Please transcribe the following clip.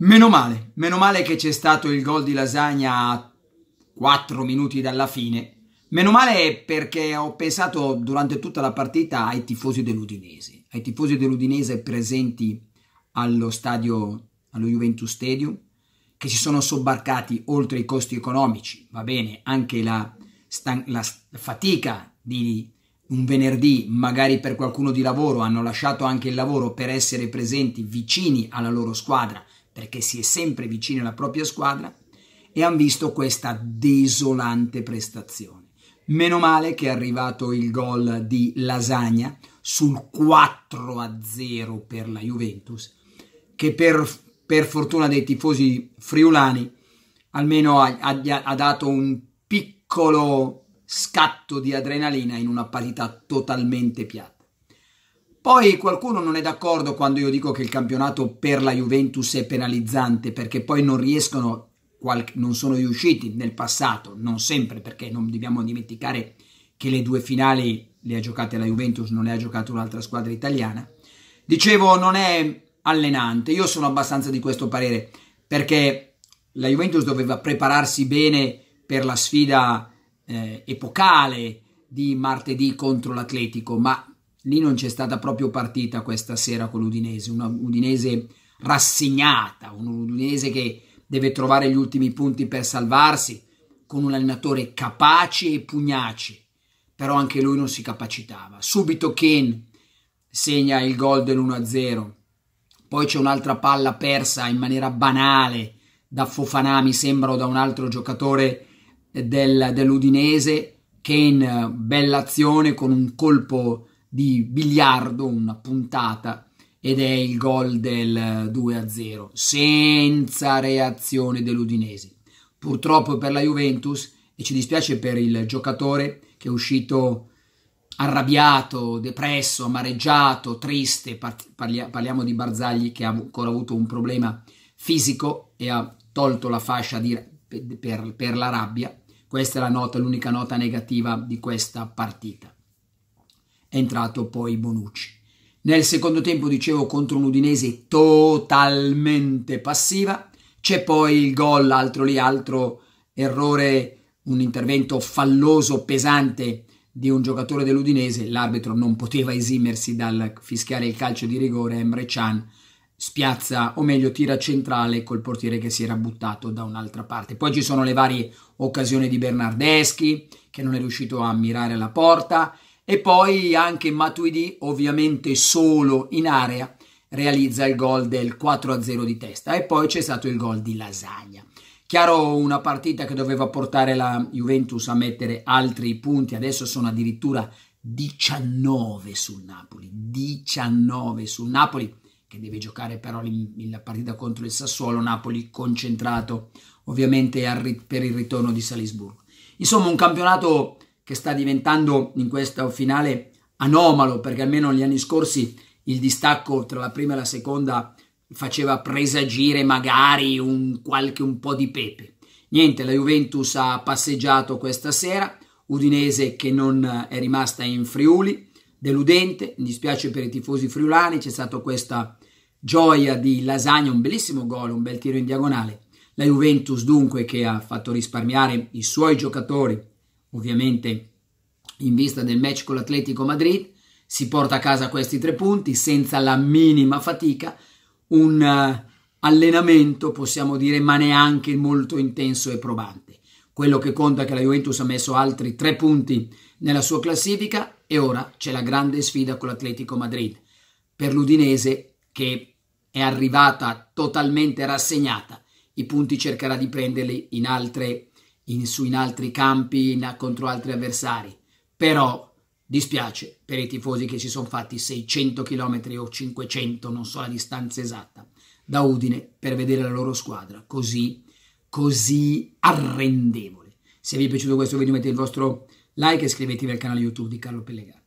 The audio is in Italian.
Meno male, meno male che c'è stato il gol di lasagna a 4 minuti dalla fine. Meno male perché ho pensato durante tutta la partita ai tifosi dell'Udinese, ai tifosi dell'Udinese presenti allo stadio, allo Juventus Stadium, che si sono sobbarcati oltre i costi economici, va bene, anche la, stan- la fatica di un venerdì, magari per qualcuno di lavoro, hanno lasciato anche il lavoro per essere presenti vicini alla loro squadra, perché si è sempre vicini alla propria squadra, e hanno visto questa desolante prestazione. Meno male che è arrivato il gol di Lasagna sul 4-0 per la Juventus, che per, per, fortuna dei tifosi friulani almeno ha, ha, ha dato un piccolo scatto di adrenalina in una parità totalmente piatta. Poi qualcuno non è d'accordo quando io dico che il campionato per la Juventus è penalizzante perché poi non riescono, non sono riusciti nel passato, non sempre perché non dobbiamo dimenticare che le due finali le ha giocate la Juventus, non le ha giocate un'altra squadra italiana. Dicevo, non è allenante, io sono abbastanza di questo parere perché la Juventus doveva prepararsi bene per la sfida eh, epocale di martedì contro l'Atletico, ma lì non c'è stata proprio partita questa sera con l'Udinese, una Udinese rassegnata, un Udinese che deve trovare gli ultimi punti per salvarsi, con un allenatore capace e pugnace, però anche lui non si capacitava. Subito Ken segna il gol dell'1-0, poi c'è un'altra palla persa in maniera banale da Fofanà, mi sembra, o da un altro giocatore del, dell'Udinese, Ken, bella azione con un colpo di biliardo, una puntata, ed è il gol del 2-0, senza reazione dell'Udinese. Purtroppo per la Juventus, e ci dispiace per il giocatore che è uscito arrabbiato, depresso, amareggiato, triste, parliamo di Barzagli che ha ancora avuto un problema fisico e ha tolto la fascia di, per, per la rabbia. Questa è la nota, l'unica nota negativa di questa partita entrato poi Bonucci. Nel secondo tempo, dicevo, contro un'Udinese totalmente passiva. C'è poi il gol, altro lì, altro errore, un intervento falloso, pesante di un giocatore dell'Udinese. L'arbitro non poteva esimersi dal fischiare il calcio di rigore. Emre Can spiazza, o meglio, tira centrale col portiere che si era buttato da un'altra parte. Poi ci sono le varie occasioni di Bernardeschi, che non è riuscito a mirare la porta e poi anche Matuidi, ovviamente solo in area, realizza il gol del 4-0 di testa e poi c'è stato il gol di Lasagna. Chiaro una partita che doveva portare la Juventus a mettere altri punti, adesso sono addirittura 19 sul Napoli, 19 sul Napoli che deve giocare però la partita contro il Sassuolo, Napoli concentrato ovviamente per il ritorno di Salisburgo. Insomma un campionato che sta diventando in questo finale anomalo, perché almeno negli anni scorsi il distacco tra la prima e la seconda faceva presagire magari un qualche un po' di pepe. Niente, la Juventus ha passeggiato questa sera, Udinese che non è rimasta in Friuli, deludente, mi dispiace per i tifosi friulani, c'è stata questa gioia di Lasagna, un bellissimo gol, un bel tiro in diagonale. La Juventus dunque che ha fatto risparmiare i suoi giocatori ovviamente in vista del match con l'Atletico Madrid, si porta a casa questi tre punti senza la minima fatica, un eh, allenamento possiamo dire ma neanche molto intenso e probante. Quello che conta è che la Juventus ha messo altri tre punti nella sua classifica e ora c'è la grande sfida con l'Atletico Madrid. Per l'Udinese che è arrivata totalmente rassegnata, i punti cercherà di prenderli in altre in, su in altri campi in, contro altri avversari. Però dispiace per i tifosi che si sono fatti 600 km o 500, non so la distanza esatta, da Udine per vedere la loro squadra così, così arrendevole. Se vi è piaciuto questo video mettete il vostro like e iscrivetevi al canale YouTube di Carlo Pellegari.